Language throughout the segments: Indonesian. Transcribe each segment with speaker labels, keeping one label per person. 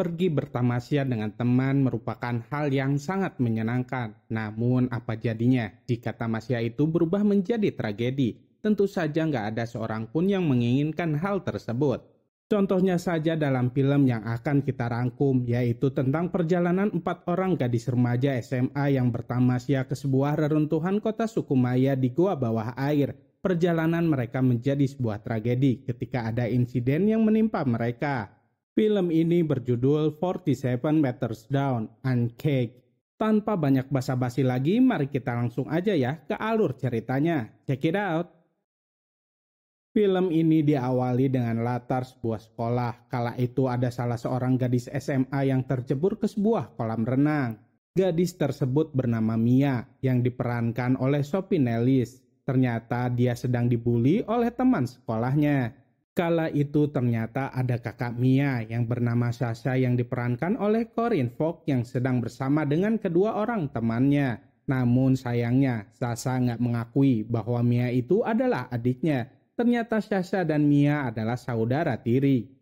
Speaker 1: Pergi bertamasya dengan teman merupakan hal yang sangat menyenangkan. Namun apa jadinya jika tamasya itu berubah menjadi tragedi? Tentu saja nggak ada seorang pun yang menginginkan hal tersebut. Contohnya saja dalam film yang akan kita rangkum, yaitu tentang perjalanan empat orang gadis remaja SMA yang bertamasya ke sebuah reruntuhan kota Sukumaya di goa bawah air. Perjalanan mereka menjadi sebuah tragedi ketika ada insiden yang menimpa mereka. Film ini berjudul 47 Meters Down, Uncake. Tanpa banyak basa-basi lagi, mari kita langsung aja ya ke alur ceritanya. Check it out! Film ini diawali dengan latar sebuah sekolah. Kala itu ada salah seorang gadis SMA yang tercebur ke sebuah kolam renang. Gadis tersebut bernama Mia yang diperankan oleh Sophie Nellis. Ternyata dia sedang dibully oleh teman sekolahnya. Kala itu ternyata ada kakak Mia yang bernama Sasha yang diperankan oleh Corin Fox yang sedang bersama dengan kedua orang temannya. Namun sayangnya Sasha nggak mengakui bahwa Mia itu adalah adiknya. Ternyata Sasha dan Mia adalah saudara tiri.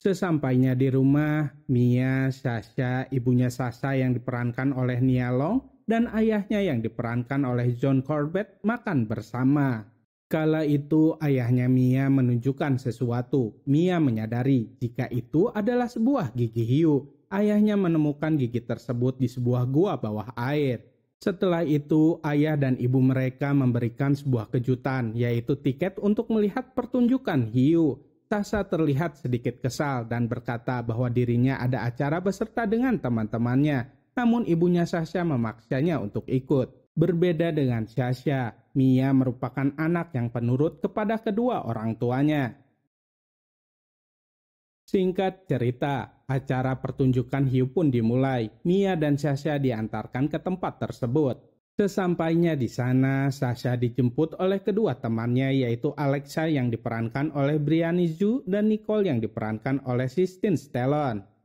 Speaker 1: Sesampainya di rumah, Mia, Sasha, ibunya Sasha yang diperankan oleh Nia Long, dan ayahnya yang diperankan oleh John Corbett makan bersama. Kala itu ayahnya Mia menunjukkan sesuatu. Mia menyadari jika itu adalah sebuah gigi hiu. Ayahnya menemukan gigi tersebut di sebuah gua bawah air. Setelah itu, ayah dan ibu mereka memberikan sebuah kejutan, yaitu tiket untuk melihat pertunjukan hiu. Tasa terlihat sedikit kesal dan berkata bahwa dirinya ada acara beserta dengan teman-temannya. Namun ibunya Sasha memaksanya untuk ikut. Berbeda dengan Sasha, Mia merupakan anak yang penurut kepada kedua orang tuanya. Singkat cerita, acara pertunjukan hiu pun dimulai. Mia dan Sasha diantarkan ke tempat tersebut. Sesampainya di sana, Sasha dijemput oleh kedua temannya yaitu Alexa yang diperankan oleh Briani Zhu dan Nicole yang diperankan oleh Sistine Stallone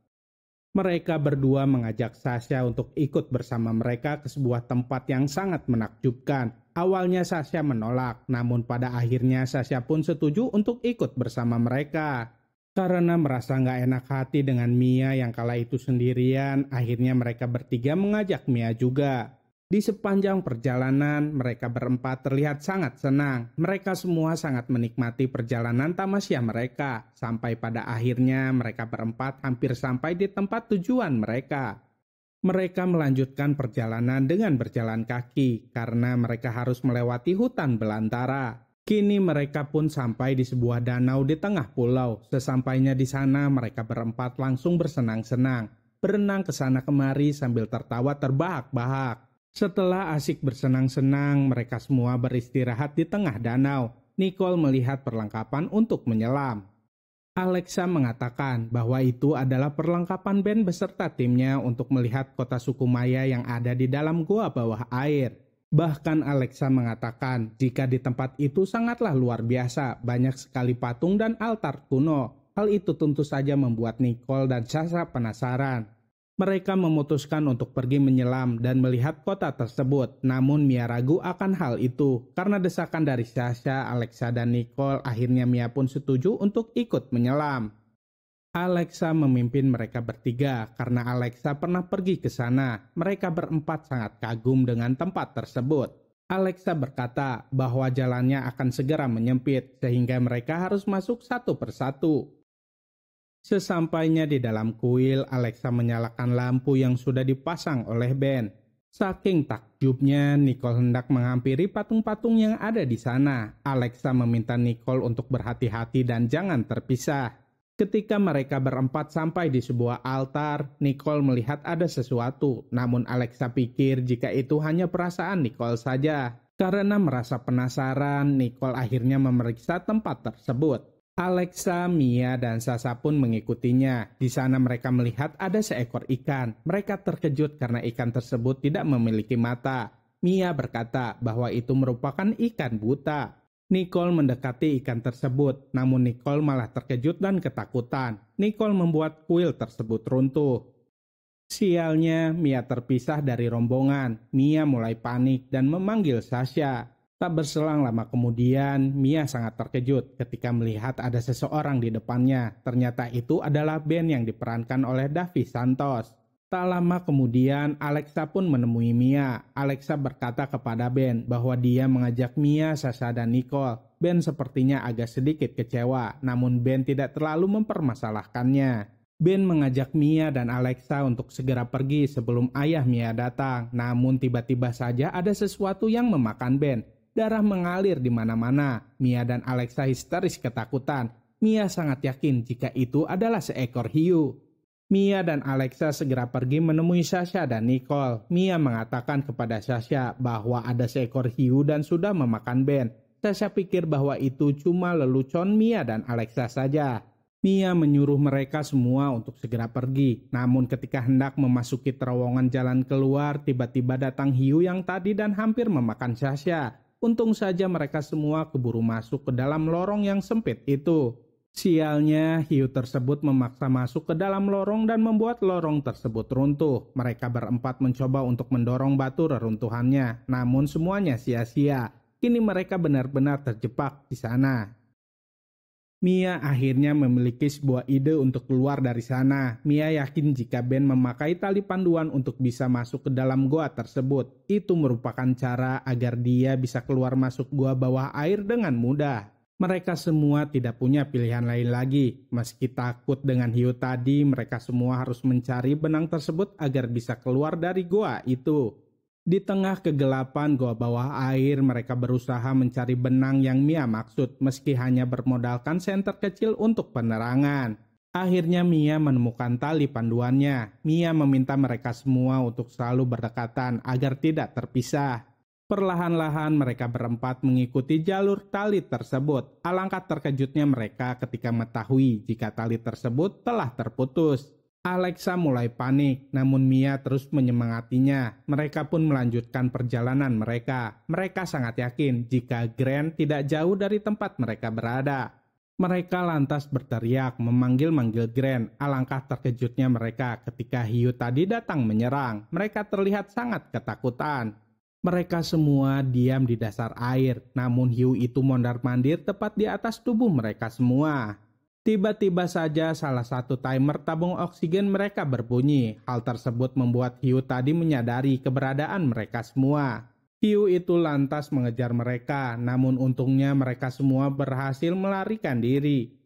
Speaker 1: mereka berdua mengajak Sasha untuk ikut bersama mereka ke sebuah tempat yang sangat menakjubkan. Awalnya Sasha menolak, namun pada akhirnya Sasha pun setuju untuk ikut bersama mereka. Karena merasa nggak enak hati dengan Mia yang kala itu sendirian, akhirnya mereka bertiga mengajak Mia juga. Di sepanjang perjalanan, mereka berempat terlihat sangat senang. Mereka semua sangat menikmati perjalanan tamasya mereka. Sampai pada akhirnya, mereka berempat hampir sampai di tempat tujuan mereka. Mereka melanjutkan perjalanan dengan berjalan kaki karena mereka harus melewati hutan belantara. Kini mereka pun sampai di sebuah danau di tengah pulau. Sesampainya di sana, mereka berempat langsung bersenang-senang, berenang ke sana kemari sambil tertawa terbahak-bahak. Setelah asik bersenang-senang, mereka semua beristirahat di tengah danau. Nicole melihat perlengkapan untuk menyelam. Alexa mengatakan bahwa itu adalah perlengkapan band beserta timnya untuk melihat kota suku Maya yang ada di dalam gua bawah air. Bahkan Alexa mengatakan jika di tempat itu sangatlah luar biasa, banyak sekali patung dan altar kuno. Hal itu tentu saja membuat Nicole dan Sasa penasaran. Mereka memutuskan untuk pergi menyelam dan melihat kota tersebut. Namun Mia ragu akan hal itu karena desakan dari Sasha, Alexa, dan Nicole akhirnya Mia pun setuju untuk ikut menyelam. Alexa memimpin mereka bertiga karena Alexa pernah pergi ke sana. Mereka berempat sangat kagum dengan tempat tersebut. Alexa berkata bahwa jalannya akan segera menyempit sehingga mereka harus masuk satu persatu. Sesampainya di dalam kuil, Alexa menyalakan lampu yang sudah dipasang oleh Ben. Saking takjubnya, Nicole hendak menghampiri patung-patung yang ada di sana. Alexa meminta Nicole untuk berhati-hati dan jangan terpisah. Ketika mereka berempat sampai di sebuah altar, Nicole melihat ada sesuatu. Namun Alexa pikir jika itu hanya perasaan Nicole saja. Karena merasa penasaran, Nicole akhirnya memeriksa tempat tersebut. Alexa, Mia, dan Sasa pun mengikutinya. Di sana mereka melihat ada seekor ikan. Mereka terkejut karena ikan tersebut tidak memiliki mata. Mia berkata bahwa itu merupakan ikan buta. Nicole mendekati ikan tersebut, namun Nicole malah terkejut dan ketakutan. Nicole membuat kuil tersebut runtuh. Sialnya, Mia terpisah dari rombongan. Mia mulai panik dan memanggil Sasha. Tak berselang lama kemudian, Mia sangat terkejut ketika melihat ada seseorang di depannya. Ternyata itu adalah Ben yang diperankan oleh Davi Santos. Tak lama kemudian, Alexa pun menemui Mia. Alexa berkata kepada Ben bahwa dia mengajak Mia, Sasha, dan Nicole. Ben sepertinya agak sedikit kecewa, namun Ben tidak terlalu mempermasalahkannya. Ben mengajak Mia dan Alexa untuk segera pergi sebelum ayah Mia datang. Namun tiba-tiba saja ada sesuatu yang memakan Ben. Darah mengalir di mana-mana. Mia dan Alexa histeris ketakutan. Mia sangat yakin jika itu adalah seekor hiu. Mia dan Alexa segera pergi menemui Sasha dan Nicole. Mia mengatakan kepada Sasha bahwa ada seekor hiu dan sudah memakan Ben. Sasha pikir bahwa itu cuma lelucon Mia dan Alexa saja. Mia menyuruh mereka semua untuk segera pergi. Namun ketika hendak memasuki terowongan jalan keluar, tiba-tiba datang hiu yang tadi dan hampir memakan Sasha. Untung saja mereka semua keburu masuk ke dalam lorong yang sempit itu. Sialnya, hiu tersebut memaksa masuk ke dalam lorong dan membuat lorong tersebut runtuh. Mereka berempat mencoba untuk mendorong batu reruntuhannya, namun semuanya sia-sia. Kini mereka benar-benar terjebak di sana. Mia akhirnya memiliki sebuah ide untuk keluar dari sana. Mia yakin jika Ben memakai tali panduan untuk bisa masuk ke dalam goa tersebut. Itu merupakan cara agar dia bisa keluar masuk goa bawah air dengan mudah. Mereka semua tidak punya pilihan lain lagi. Meski takut dengan hiu tadi, mereka semua harus mencari benang tersebut agar bisa keluar dari goa itu. Di tengah kegelapan gua bawah air, mereka berusaha mencari benang yang Mia maksud meski hanya bermodalkan senter kecil untuk penerangan. Akhirnya Mia menemukan tali panduannya. Mia meminta mereka semua untuk selalu berdekatan agar tidak terpisah. Perlahan-lahan mereka berempat mengikuti jalur tali tersebut. Alangkah terkejutnya mereka ketika mengetahui jika tali tersebut telah terputus. Alexa mulai panik, namun Mia terus menyemangatinya. Mereka pun melanjutkan perjalanan mereka. Mereka sangat yakin jika Grant tidak jauh dari tempat mereka berada. Mereka lantas berteriak memanggil-manggil Grant. Alangkah terkejutnya mereka ketika hiu tadi datang menyerang. Mereka terlihat sangat ketakutan. Mereka semua diam di dasar air, namun hiu itu mondar-mandir tepat di atas tubuh mereka semua. Tiba-tiba saja salah satu timer tabung oksigen mereka berbunyi. Hal tersebut membuat hiu tadi menyadari keberadaan mereka semua. Hiu itu lantas mengejar mereka, namun untungnya mereka semua berhasil melarikan diri.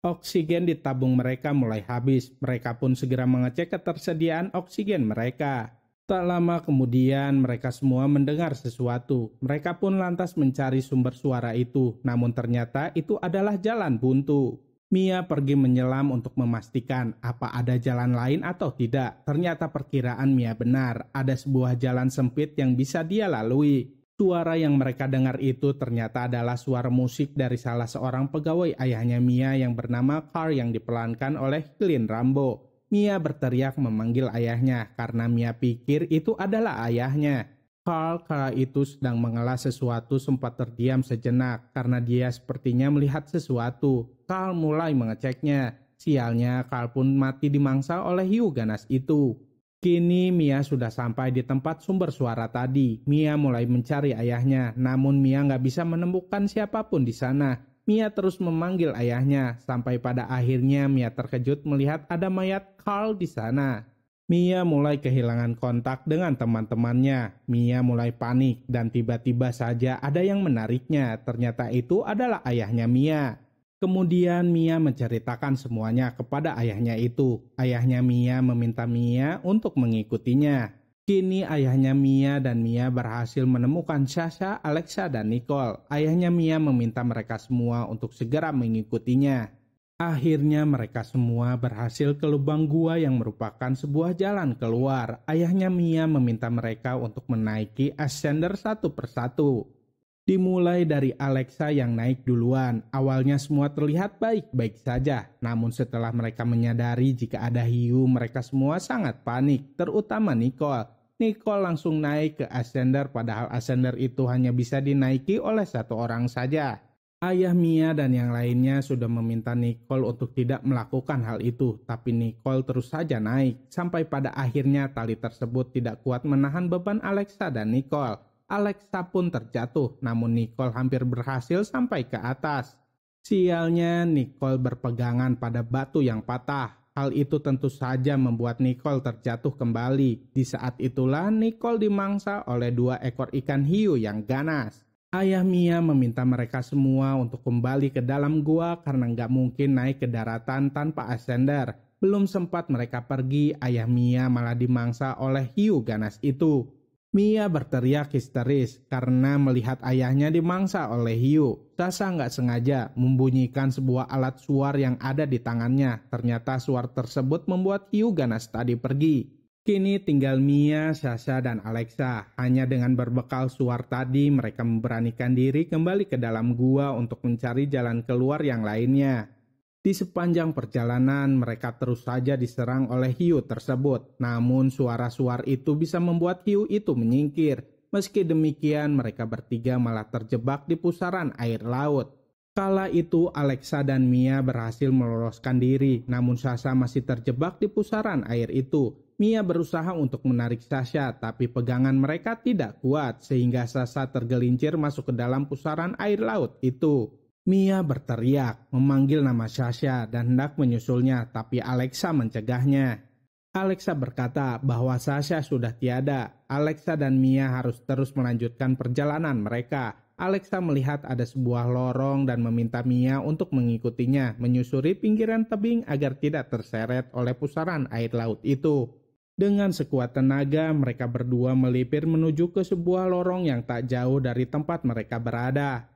Speaker 1: Oksigen di tabung mereka mulai habis, mereka pun segera mengecek ketersediaan oksigen mereka. Tak lama kemudian, mereka semua mendengar sesuatu. Mereka pun lantas mencari sumber suara itu, namun ternyata itu adalah jalan buntu. Mia pergi menyelam untuk memastikan apa ada jalan lain atau tidak. Ternyata perkiraan Mia benar, ada sebuah jalan sempit yang bisa dia lalui. Suara yang mereka dengar itu ternyata adalah suara musik dari salah seorang pegawai ayahnya Mia yang bernama Carl yang diperankan oleh Clint Rambo. Mia berteriak memanggil ayahnya karena Mia pikir itu adalah ayahnya. Carl kala itu sedang mengelas sesuatu sempat terdiam sejenak karena dia sepertinya melihat sesuatu. Carl mulai mengeceknya. Sialnya, Carl pun mati dimangsa oleh hiu ganas itu. Kini Mia sudah sampai di tempat sumber suara tadi. Mia mulai mencari ayahnya, namun Mia nggak bisa menemukan siapapun di sana. Mia terus memanggil ayahnya, sampai pada akhirnya Mia terkejut melihat ada mayat Carl di sana. Mia mulai kehilangan kontak dengan teman-temannya. Mia mulai panik dan tiba-tiba saja ada yang menariknya. Ternyata itu adalah ayahnya Mia. Kemudian Mia menceritakan semuanya kepada ayahnya itu. Ayahnya Mia meminta Mia untuk mengikutinya. Kini ayahnya Mia dan Mia berhasil menemukan Sasha, Alexa, dan Nicole. Ayahnya Mia meminta mereka semua untuk segera mengikutinya. Akhirnya mereka semua berhasil ke lubang gua yang merupakan sebuah jalan keluar. Ayahnya Mia meminta mereka untuk menaiki ascender satu persatu. Dimulai dari Alexa yang naik duluan. Awalnya semua terlihat baik-baik saja. Namun setelah mereka menyadari jika ada hiu, mereka semua sangat panik, terutama Nicole. Nicole langsung naik ke ascender padahal ascender itu hanya bisa dinaiki oleh satu orang saja. Ayah Mia dan yang lainnya sudah meminta Nicole untuk tidak melakukan hal itu, tapi Nicole terus saja naik sampai pada akhirnya tali tersebut tidak kuat menahan beban Alexa dan Nicole. Alexa pun terjatuh, namun Nicole hampir berhasil sampai ke atas. Sialnya, Nicole berpegangan pada batu yang patah. Hal itu tentu saja membuat Nicole terjatuh kembali. Di saat itulah Nicole dimangsa oleh dua ekor ikan hiu yang ganas. Ayah Mia meminta mereka semua untuk kembali ke dalam gua karena nggak mungkin naik ke daratan tanpa ascender. Belum sempat mereka pergi, ayah Mia malah dimangsa oleh hiu ganas itu. Mia berteriak histeris karena melihat ayahnya dimangsa oleh hiu. Sasa nggak sengaja membunyikan sebuah alat suar yang ada di tangannya. Ternyata suar tersebut membuat hiu ganas tadi pergi. Kini tinggal Mia, Sasha, dan Alexa. Hanya dengan berbekal suar tadi, mereka memberanikan diri kembali ke dalam gua untuk mencari jalan keluar yang lainnya. Di sepanjang perjalanan, mereka terus saja diserang oleh hiu tersebut. Namun, suara-suar itu bisa membuat hiu itu menyingkir. Meski demikian, mereka bertiga malah terjebak di pusaran air laut. Kala itu, Alexa dan Mia berhasil meloloskan diri, namun Sasha masih terjebak di pusaran air itu. Mia berusaha untuk menarik Sasha, tapi pegangan mereka tidak kuat sehingga Sasha tergelincir masuk ke dalam pusaran air laut itu. Mia berteriak, memanggil nama Sasha dan hendak menyusulnya, tapi Alexa mencegahnya. Alexa berkata bahwa Sasha sudah tiada. Alexa dan Mia harus terus melanjutkan perjalanan mereka. Alexa melihat ada sebuah lorong dan meminta Mia untuk mengikutinya, menyusuri pinggiran tebing agar tidak terseret oleh pusaran air laut itu. Dengan sekuat tenaga, mereka berdua melipir menuju ke sebuah lorong yang tak jauh dari tempat mereka berada.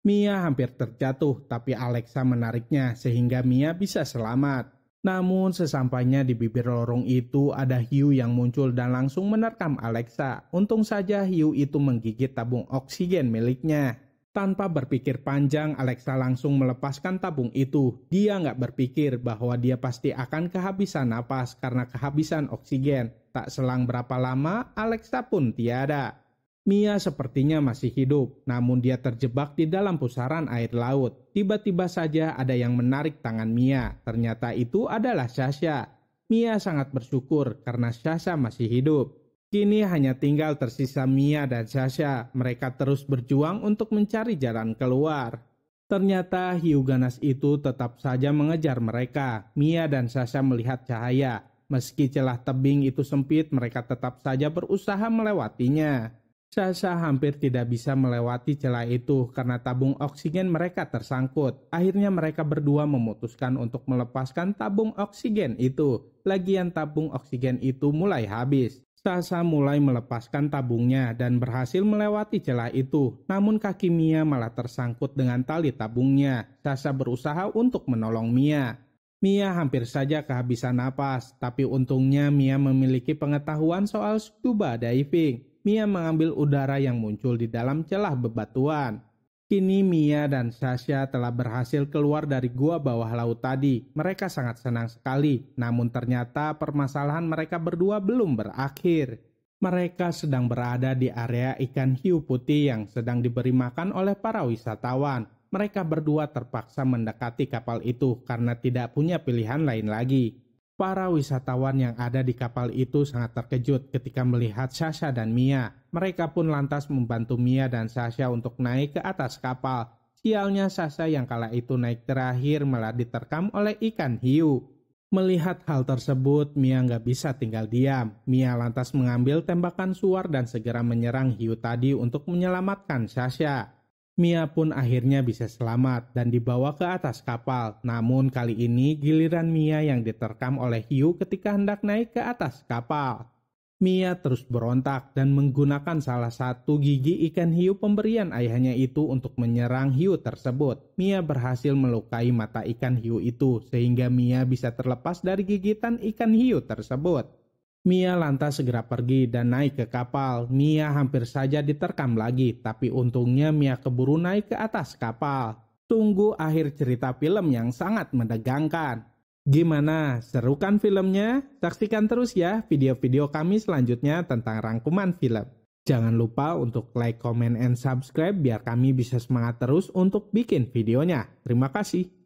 Speaker 1: Mia hampir terjatuh, tapi Alexa menariknya sehingga Mia bisa selamat. Namun sesampainya di bibir lorong itu ada hiu yang muncul dan langsung menerkam Alexa. Untung saja hiu itu menggigit tabung oksigen miliknya. Tanpa berpikir panjang, Alexa langsung melepaskan tabung itu. Dia nggak berpikir bahwa dia pasti akan kehabisan napas karena kehabisan oksigen. Tak selang berapa lama, Alexa pun tiada. Mia sepertinya masih hidup, namun dia terjebak di dalam pusaran air laut. Tiba-tiba saja ada yang menarik tangan Mia. Ternyata itu adalah Sasha. Mia sangat bersyukur karena Sasha masih hidup. Kini hanya tinggal tersisa Mia dan Sasha. Mereka terus berjuang untuk mencari jalan keluar. Ternyata hiu ganas itu tetap saja mengejar mereka. Mia dan Sasha melihat cahaya. Meski celah tebing itu sempit, mereka tetap saja berusaha melewatinya. Sasha hampir tidak bisa melewati celah itu karena tabung oksigen mereka tersangkut. Akhirnya mereka berdua memutuskan untuk melepaskan tabung oksigen itu. Lagian tabung oksigen itu mulai habis. Sasa mulai melepaskan tabungnya dan berhasil melewati celah itu, namun kaki Mia malah tersangkut dengan tali tabungnya. Sasa berusaha untuk menolong Mia. Mia hampir saja kehabisan napas, tapi untungnya Mia memiliki pengetahuan soal scuba diving. Mia mengambil udara yang muncul di dalam celah bebatuan. Kini Mia dan Sasha telah berhasil keluar dari gua bawah laut tadi. Mereka sangat senang sekali, namun ternyata permasalahan mereka berdua belum berakhir. Mereka sedang berada di area ikan hiu putih yang sedang diberi makan oleh para wisatawan. Mereka berdua terpaksa mendekati kapal itu karena tidak punya pilihan lain lagi. Para wisatawan yang ada di kapal itu sangat terkejut ketika melihat Sasha dan Mia. Mereka pun lantas membantu Mia dan Sasha untuk naik ke atas kapal. Sialnya Sasha yang kala itu naik terakhir malah diterkam oleh ikan hiu. Melihat hal tersebut, Mia nggak bisa tinggal diam. Mia lantas mengambil tembakan suar dan segera menyerang hiu tadi untuk menyelamatkan Sasha. Mia pun akhirnya bisa selamat dan dibawa ke atas kapal. Namun kali ini giliran Mia yang diterkam oleh hiu ketika hendak naik ke atas kapal. Mia terus berontak dan menggunakan salah satu gigi ikan hiu pemberian ayahnya itu untuk menyerang hiu tersebut. Mia berhasil melukai mata ikan hiu itu sehingga Mia bisa terlepas dari gigitan ikan hiu tersebut. Mia lantas segera pergi dan naik ke kapal. Mia hampir saja diterkam lagi, tapi untungnya Mia keburu naik ke atas kapal. Tunggu akhir cerita film yang sangat menegangkan. Gimana? Serukan filmnya? Saksikan terus ya video-video kami selanjutnya tentang rangkuman film. Jangan lupa untuk like, comment, and subscribe biar kami bisa semangat terus untuk bikin videonya. Terima kasih.